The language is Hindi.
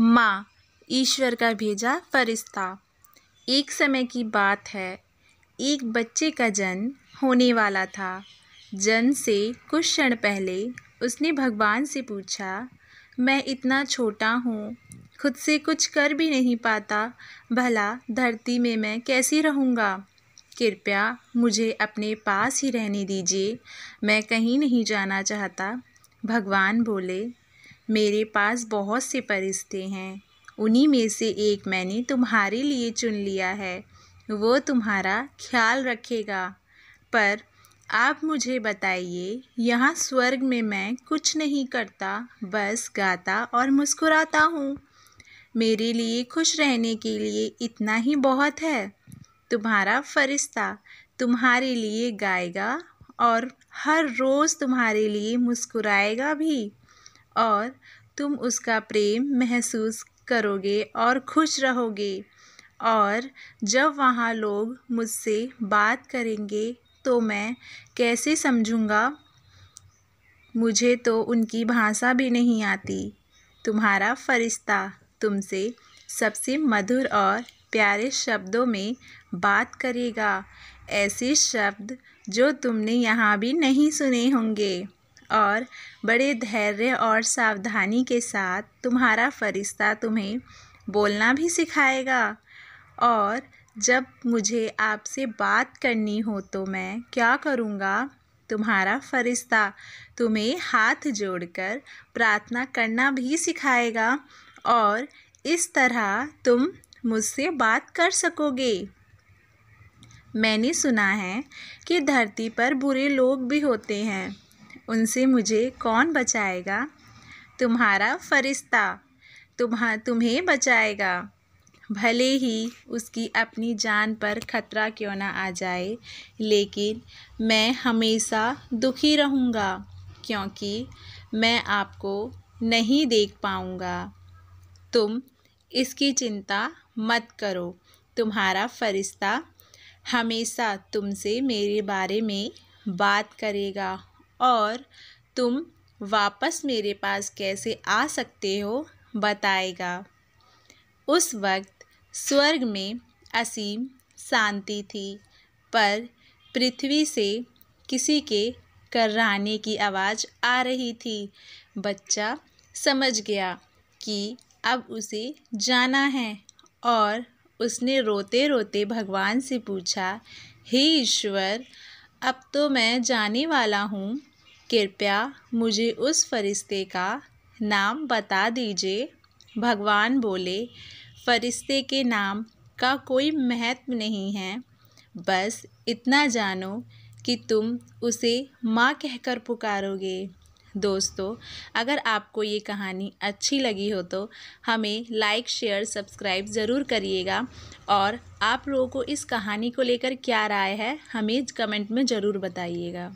माँ ईश्वर का भेजा फरिश्ता एक समय की बात है एक बच्चे का जन्म होने वाला था जन्म से कुछ क्षण पहले उसने भगवान से पूछा मैं इतना छोटा हूँ खुद से कुछ कर भी नहीं पाता भला धरती में मैं कैसे रहूँगा कृपया मुझे अपने पास ही रहने दीजिए मैं कहीं नहीं जाना चाहता भगवान बोले मेरे पास बहुत से फरिश्ते हैं उन्हीं में से एक मैंने तुम्हारे लिए चुन लिया है वो तुम्हारा ख्याल रखेगा पर आप मुझे बताइए यहाँ स्वर्ग में मैं कुछ नहीं करता बस गाता और मुस्कुराता हूँ मेरे लिए खुश रहने के लिए इतना ही बहुत है तुम्हारा फरिश्ता तुम्हारे लिए गाएगा और हर रोज़ तुम्हारे लिए मुस्कुराएगा भी और तुम उसका प्रेम महसूस करोगे और खुश रहोगे और जब वहाँ लोग मुझसे बात करेंगे तो मैं कैसे समझूँगा मुझे तो उनकी भाषा भी नहीं आती तुम्हारा फरिश्ता तुमसे सबसे मधुर और प्यारे शब्दों में बात करेगा ऐसे शब्द जो तुमने यहाँ भी नहीं सुने होंगे और बड़े धैर्य और सावधानी के साथ तुम्हारा फ़रिश्ता तुम्हें बोलना भी सिखाएगा और जब मुझे आपसे बात करनी हो तो मैं क्या करूँगा तुम्हारा फ़रिश्ता तुम्हें हाथ जोड़कर प्रार्थना करना भी सिखाएगा और इस तरह तुम मुझसे बात कर सकोगे मैंने सुना है कि धरती पर बुरे लोग भी होते हैं उनसे मुझे कौन बचाएगा तुम्हारा फरिश्ता तुम्हा तुम्हें बचाएगा भले ही उसकी अपनी जान पर खतरा क्यों ना आ जाए लेकिन मैं हमेशा दुखी रहूँगा क्योंकि मैं आपको नहीं देख पाऊँगा तुम इसकी चिंता मत करो तुम्हारा फरिश्ता हमेशा तुमसे मेरे बारे में बात करेगा और तुम वापस मेरे पास कैसे आ सकते हो बताएगा उस वक्त स्वर्ग में असीम शांति थी पर पृथ्वी से किसी के कराने की आवाज़ आ रही थी बच्चा समझ गया कि अब उसे जाना है और उसने रोते रोते भगवान से पूछा हे ईश्वर अब तो मैं जाने वाला हूँ कृपया मुझे उस फरिश्ते का नाम बता दीजिए भगवान बोले फरिश्ते के नाम का कोई महत्व नहीं है बस इतना जानो कि तुम उसे माँ कहकर पुकारोगे दोस्तों अगर आपको ये कहानी अच्छी लगी हो तो हमें लाइक शेयर सब्सक्राइब ज़रूर करिएगा और आप लोगों को इस कहानी को लेकर क्या राय है हमें कमेंट में ज़रूर बताइएगा